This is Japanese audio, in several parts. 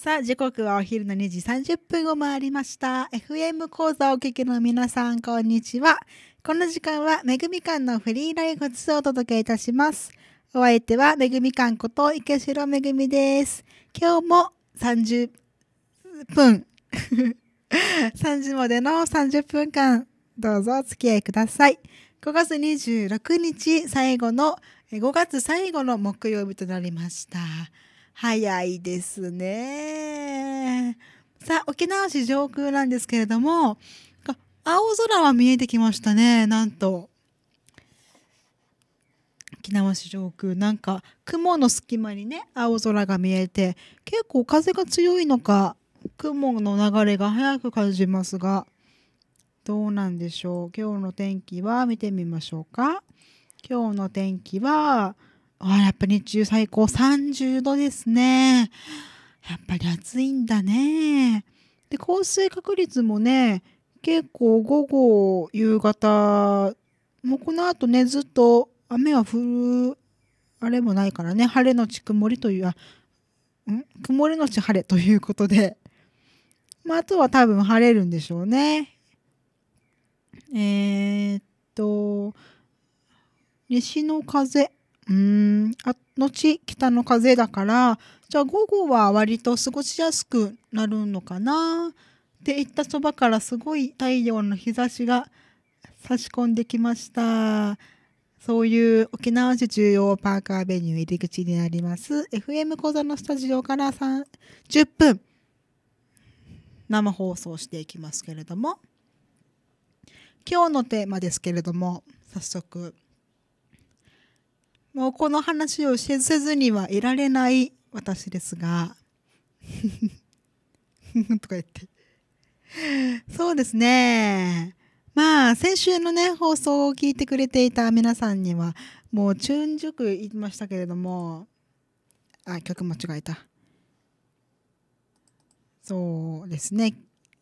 さあ、時刻はお昼の2時30分を回りました。FM 講座をお聞きの皆さん、こんにちは。この時間は、めぐみかんのフリーライフをお届けいたします。お相手は、めぐみかんこと池城めぐみです。今日も30分3 時までの30分間、どうぞお付き合いください。5月26日最後の、5月最後の木曜日となりました。早いですね。さあ、沖縄市上空なんですけれども、青空は見えてきましたね、なんと。沖縄市上空、なんか雲の隙間にね、青空が見えて、結構風が強いのか、雲の流れが速く感じますが、どうなんでしょう。今日の天気は見てみましょうか。今日の天気は、あやっぱ日中最高30度ですね。やっぱり暑いんだね。で、降水確率もね、結構午後、夕方、もうこの後ね、ずっと雨は降る、あれもないからね、晴れのち曇りという、あ、ん曇りのち晴れということで。まあ、あとは多分晴れるんでしょうね。えー、っと、西の風。うーん、あ後、北の風だから、じゃあ午後は割と過ごしやすくなるのかなって言ったそばからすごい太陽の日差しが差し込んできました。そういう沖縄市中央パーカーベニュー入り口になります。FM 講座のスタジオから1 0分生放送していきますけれども、今日のテーマですけれども、早速、もうこの話をせずにはいられない私ですが とか言って。そうですね。まあ、先週のね、放送を聞いてくれていた皆さんには、もう、チューン塾言いましたけれども、あ、曲間違えた。そうですね。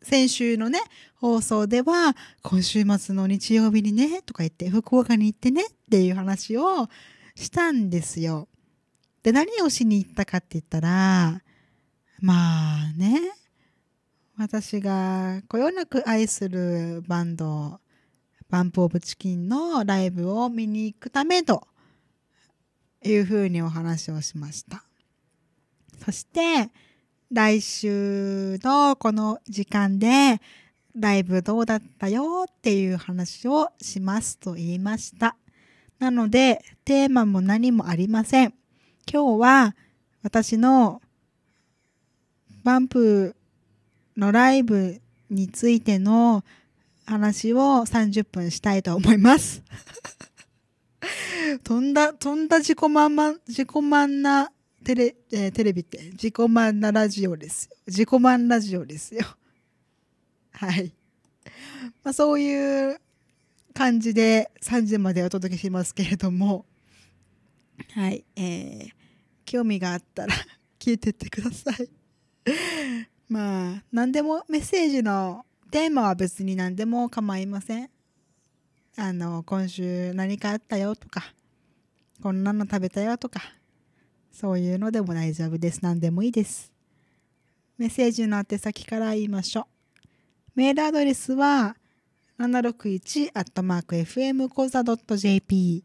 先週のね、放送では、今週末の日曜日にね、とか言って、福岡に行ってねっていう話をしたんですよ。で、何をしに行ったかって言ったら、まあね、私がこよなく愛するバンド、バンプオブチキンのライブを見に行くためというふうにお話をしました。そして、来週のこの時間でライブどうだったよっていう話をしますと言いました。なので、テーマも何もありません。今日は私のバンプのライブについての話を30分したいと思います。とんだ、とんだ自己満満、自己満なテレ、えー、テレビって、自己満なラジオですよ。自己満ラジオですよ。はい。まあそういう感じで3時までお届けしますけれども、はい、えー、興味があったら聞いてってください まあ、何でもメッセージのテーマは別に何でも構いません。あの、今週何かあったよとか、こんなの食べたよとか、そういうのでも大丈夫です。何でもいいです。メッセージの宛先から言いましょう。メールアドレスは、761アットマーク FM 講座 .jp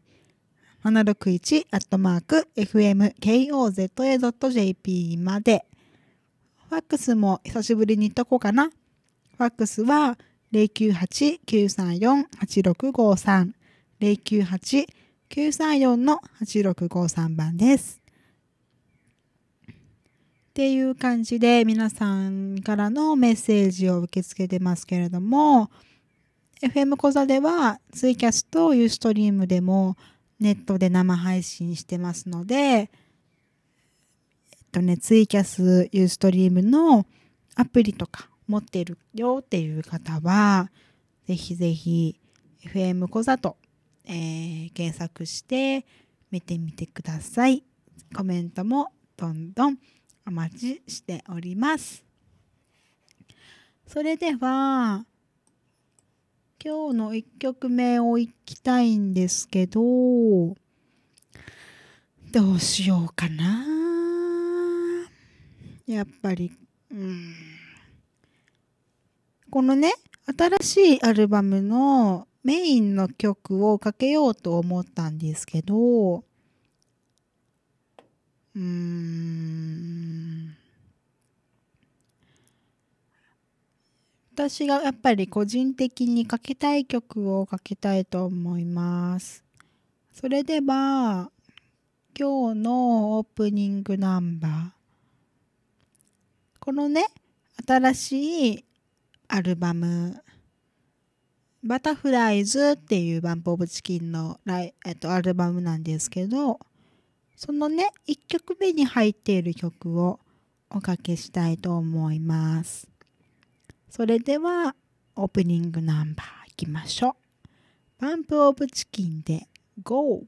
761アットマーク FMKOZA.jp まで。ファックスも久しぶりに行っとこうかな。ファックスは098-934-8653 098-934の8653番です。っていう感じで皆さんからのメッセージを受け付けてますけれども、FM 講座ではツイキャスとユーストリームでもネットで生配信してますので、えっとね、ツイキャス、ユーストリームのアプリとか持ってるよっていう方は、ぜひぜひ FM 講座と、えー、検索して見てみてください。コメントもどんどんお待ちしております。それでは、今日の1曲目をいきたいんですけどどうしようかなやっぱりうんこのね新しいアルバムのメインの曲をかけようと思ったんですけどうん私がやっぱり個人的にかけたい曲をかけたいと思います。それでは、今日のオープニングナンバー。このね、新しいアルバム、バタフライズっていうバンプオブチキンのライ、えっと、アルバムなんですけど、そのね、1曲目に入っている曲をおかけしたいと思います。それではオープニングナンバーいきましょう。バンプオブチキンで GO!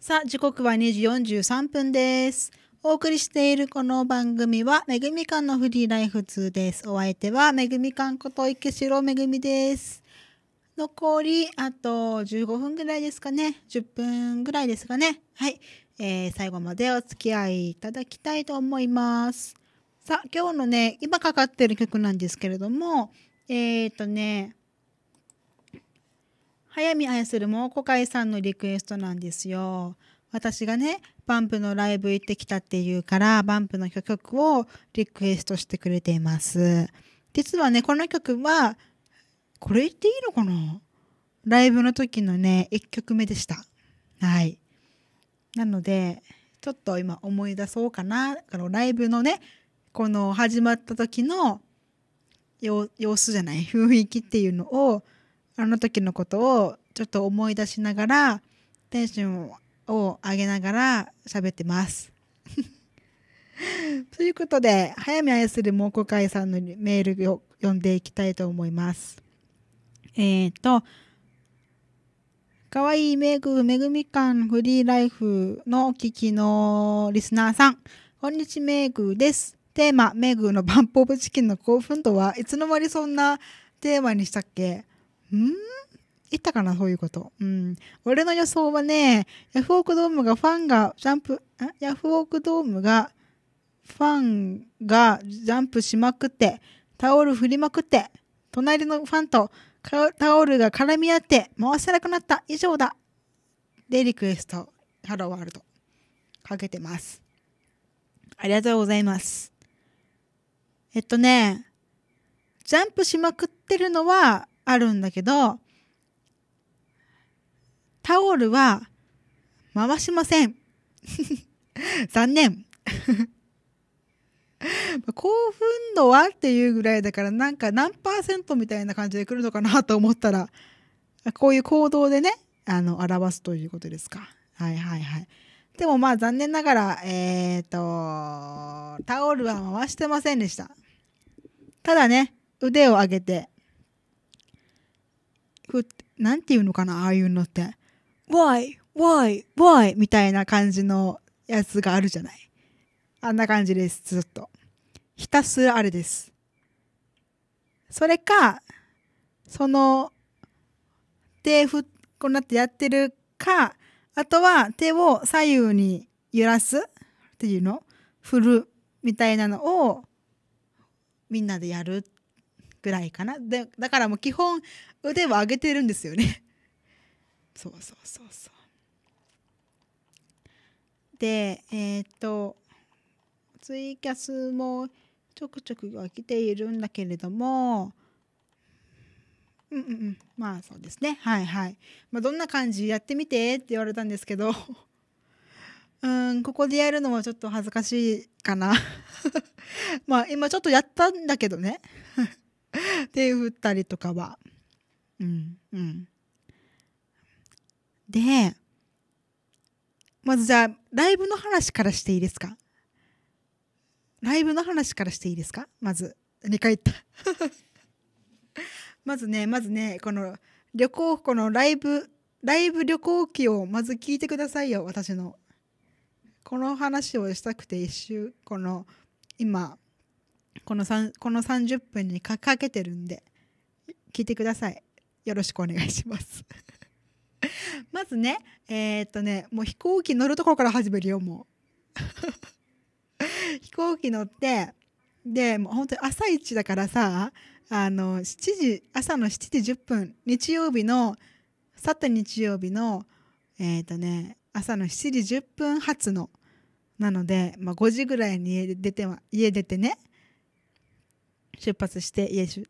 さあ、時刻は2時43分です。お送りしているこの番組は、めぐみかんのフリーライフ2です。お相手は、めぐみかんこと池城めぐみです。残り、あと15分ぐらいですかね。10分ぐらいですかね。はい。えー、最後までお付き合いいただきたいと思います。さあ、今日のね、今かかってる曲なんですけれども、えっ、ー、とね、早見愛するもこかさんのリクエストなんですよ。私がね、バンプのライブ行ってきたっていうから、バンプの曲をリクエストしてくれています。実はね、この曲は、これ言っていいのかなライブの時のね、1曲目でした。はい。なので、ちょっと今思い出そうかな。あのライブのね、この始まった時の様子じゃない雰囲気っていうのをあの時のことをちょっと思い出しながらテンションを上げながら喋ってます。ということで早見愛する猛虎会さんのメールを読んでいきたいと思います。えっ、ー、とかわいいめぐめぐみかんフリーライフの聞きのリスナーさん、こんにちめぐです。テーマ、めぐのバンポーブチキンの興奮度はいつの間にそんなテーマにしたっけん言ったかなそういうこと。うん。俺の予想はね、ヤフオクドームがファンがジャンプ、ヤフオクドームがファンがジャンプしまくって、タオル振りまくって、隣のファンとタオルが絡み合って回せなくなった以上だ。で、リクエスト、ハローワールド。かけてます。ありがとうございます。えっとね、ジャンプしまくってるのは、あるんだけど、タオルは回しません。残念。興奮度はっていうぐらいだからなんか何パーセントみたいな感じで来るのかなと思ったらこういう行動でねあの表すということですか。はいはいはい。でもまあ残念ながらえっ、ー、とタオルは回してませんでした。ただね腕を上げてふなんていうのかなああいうのって Why? Why? Why? みたいな感じのやつがあるじゃないあんな感じですずっとひたすらあれですそれかその手ふこうなってやってるかあとは手を左右に揺らすっていうの振るみたいなのをみんなでやるっぐらいかなでだからもう基本腕は上げてるんですよね そうそうそうそうでえー、っとツイキャスもちょくちょくが来ているんだけれどもうんうんうんまあそうですねはいはい、まあ、どんな感じやってみてって言われたんですけど うんここでやるのはちょっと恥ずかしいかな まあ今ちょっとやったんだけどね手振ったりとかは。うんうん。で、まずじゃあ、ライブの話からしていいですかライブの話からしていいですかまず。2回言った まずね、まずね、この旅行、このライブ、ライブ旅行記をまず聞いてくださいよ、私の。この話をしたくて一周、この今、このこの30分にかけてるんで聞いてくださいよろしくお願いします まずねえー、っとねもう飛行機乗るところから始めるよもう 飛行機乗ってでもう本当に朝一だからさあの7時朝の7時10分日曜日の去った日曜日のえっ、ー、とね朝の7時10分発のなので、まあ、5時ぐらいに家出て家出てね出発して家出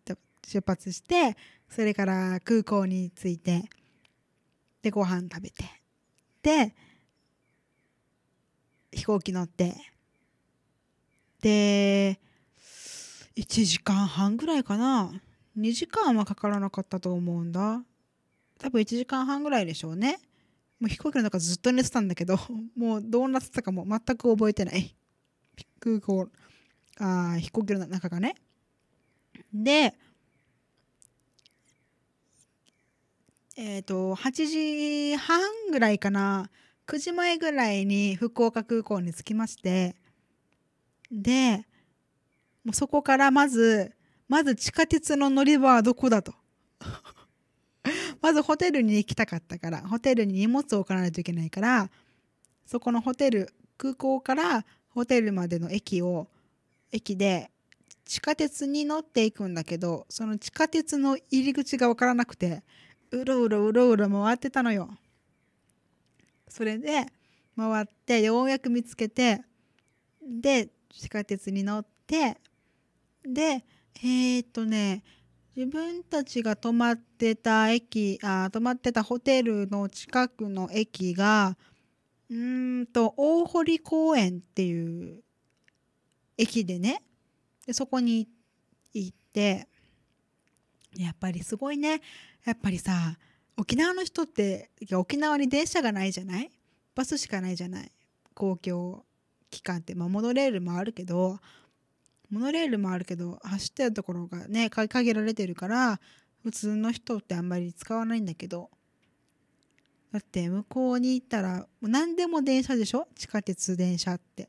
発してそれから空港に着いてでご飯食べてで飛行機乗ってで1時間半ぐらいかな2時間はかからなかったと思うんだ多分1時間半ぐらいでしょうねもう飛行機の中ずっと寝てたんだけど もうどうなってたかも全く覚えてない空港あ飛行機の中がねで、えっ、ー、と、8時半ぐらいかな、9時前ぐらいに福岡空港に着きまして、で、もうそこからまず、まず地下鉄の乗り場はどこだと。まずホテルに行きたかったから、ホテルに荷物を置かないといけないから、そこのホテル、空港からホテルまでの駅を、駅で地下鉄に乗っていくんだけどその地下鉄の入り口が分からなくてうろうろうろうろ回ってたのよ。それで回ってようやく見つけてで地下鉄に乗ってでえー、っとね自分たちが泊まってた駅あ泊まってたホテルの近くの駅がうんと大堀公園っていう駅でねでそこに行ってやっぱりすごいねやっぱりさ沖縄の人って沖縄に電車がないじゃないバスしかないじゃない公共機関って、まあ、モノレールもあるけどモノレールもあるけど走ってるところがね限られてるから普通の人ってあんまり使わないんだけどだって向こうに行ったら何でも電車でしょ地下鉄電車って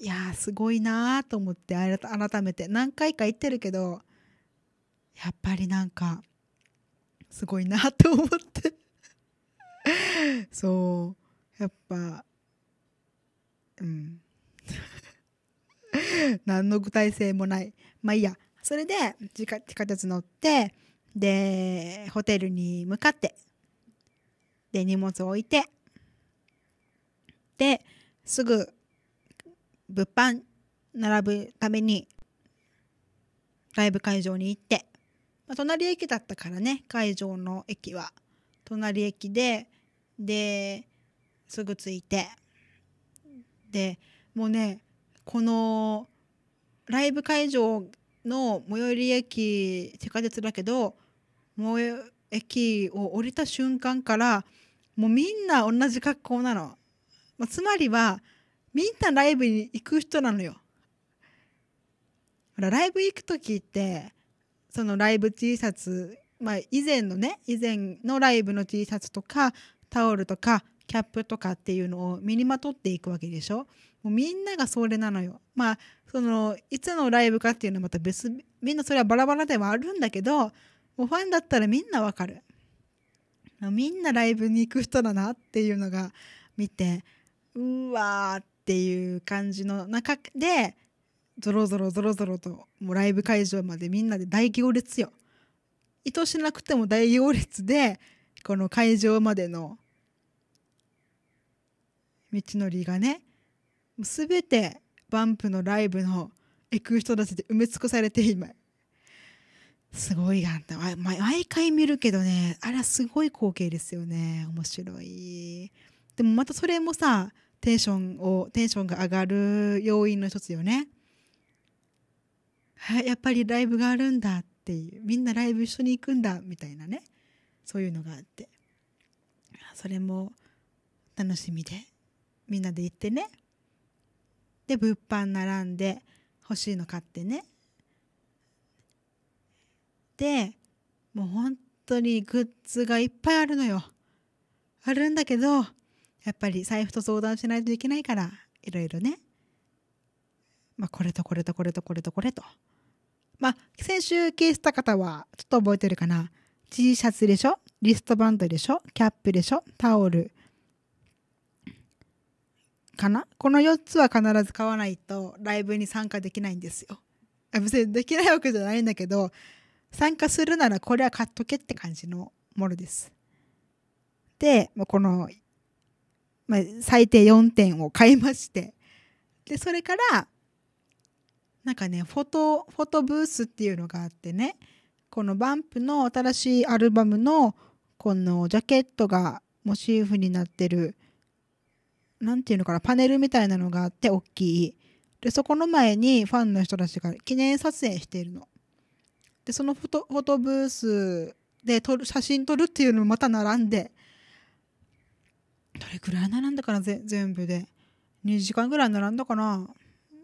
いやすごいなーと思って改めて何回か行ってるけどやっぱりなんかすごいなと思ってそうやっぱうん何の具体性もないまあいいやそれで地下地下鉄乗ってでホテルに向かってで荷物置いてですぐ物販並ぶためにライブ会場に行って、まあ、隣駅だったからね会場の駅は隣駅でですぐ着いてでもうねこのライブ会場の最寄り駅地下鉄だけど最寄駅を降りた瞬間からもうみんな同じ格好なの、まあ、つまりはみんなライブに行く人なのよほらライブ行く時ってそのライブ T シャツまあ以前のね以前のライブの T シャツとかタオルとかキャップとかっていうのを身にまとっていくわけでしょもうみんながそれなのよまあそのいつのライブかっていうのはまた別みんなそれはバラバラではあるんだけどもうファンだったらみんなわかるみんなライブに行く人だなっていうのが見てうわーっっていう感じの中でぞろぞろぞろぞろともうライブ会場までみんなで大行列よ意図しなくても大行列でこの会場までの道のりがね全てバンプのライブの行く人たちで埋め尽くされて今すごいやん毎回見るけどねあれはすごい光景ですよね面白いでもまたそれもさテンションをテンションが上がる要因の一つよね。はい、やっぱりライブがあるんだっていうみんなライブ一緒に行くんだみたいなねそういうのがあってそれも楽しみでみんなで行ってねで物販並んで欲しいの買ってねでもう本当にグッズがいっぱいあるのよあるんだけどやっぱり財布と相談しないといけないからいろいろね、まあ、これとこれとこれとこれとこれとまあ先週ケーした方はちょっと覚えてるかな T シャツでしょリストバンドでしょキャップでしょタオルかなこの4つは必ず買わないとライブに参加できないんですよ。別にできないわけじゃないんだけど参加するならこれは買っとけって感じのものです。でこのまあ、最低4点を買いましてでそれからなんかねフォトフォトブースっていうのがあってねこのバンプの新しいアルバムのこのジャケットがモチーフになってる何ていうのかなパネルみたいなのがあって大きいでそこの前にファンの人たちが記念撮影しているのでそのフォトフォトブースで撮る写真撮るっていうのもまた並んでどれくらい並んだかな全部で2時間ぐらい並んだかな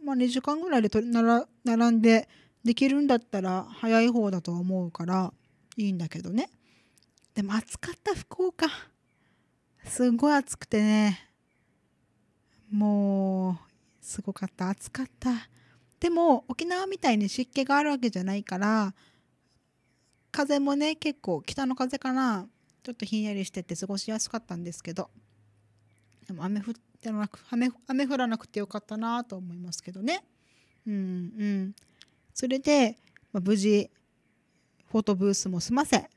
まあ2時間ぐらいでとなら並んでできるんだったら早い方だと思うからいいんだけどねでも暑かった福岡すごい暑くてねもうすごかった暑かったでも沖縄みたいに湿気があるわけじゃないから風もね結構北の風かなちょっとひんやりしてて過ごしやすかったんですけどでも雨降ってなく雨雨降らなくてよかったなと思いますけどね。うんうん、それで、まあ、無事フォトブースも済ませ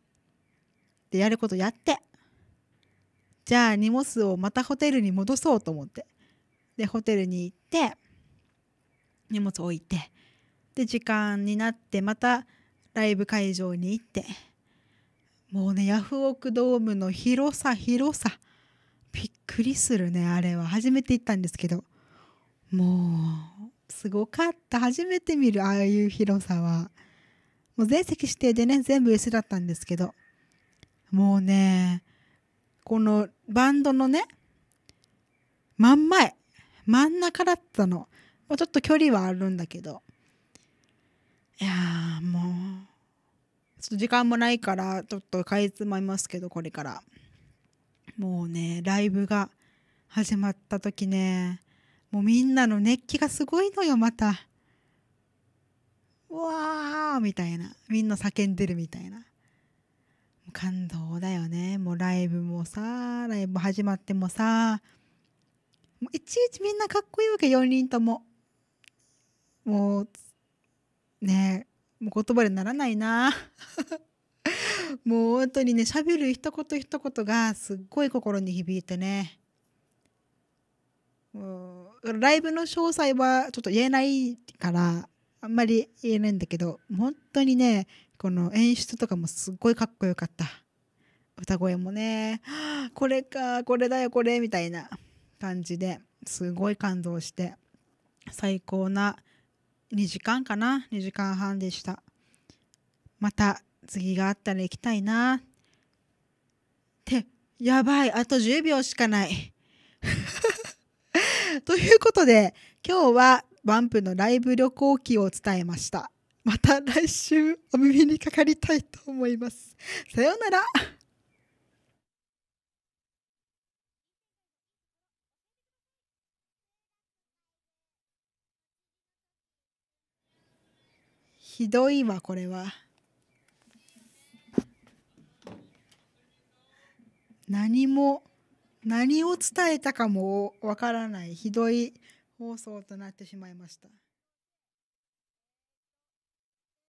でやることやってじゃあ荷物をまたホテルに戻そうと思ってでホテルに行って荷物置いてで時間になってまたライブ会場に行ってもうねヤフオクドームの広さ広さびっくりするねあれは初めて行ったんですけどもうすごかった初めて見るああいう広さはもう全席指定でね全部椅子だったんですけどもうねこのバンドのね真ん前真ん中だったのまちょっと距離はあるんだけどいやもうちょっと時間もないからちょっとかいつまみますけどこれから。もうねライブが始まった時ねもうみんなの熱気がすごいのよまたうわーみたいなみんな叫んでるみたいな感動だよねもうライブもさライブ始まってもさもういちいちみんなかっこいいわけ4人とももうねもう言葉でならないなもう本当にね喋る一言一言がすっごい心に響いてねライブの詳細はちょっと言えないからあんまり言えないんだけど本当にねこの演出とかもすっごいかっこよかった歌声もねこれかこれだよこれみたいな感じですごい感動して最高な2時間かな2時間半でしたまた次があったら行きたいなってやばいあと10秒しかない ということで今日はバンプのライブ旅行記を伝えましたまた来週お耳にかかりたいと思いますさようならひどいわこれは。何も何を伝えたかもわからないひどい放送となってしまいました。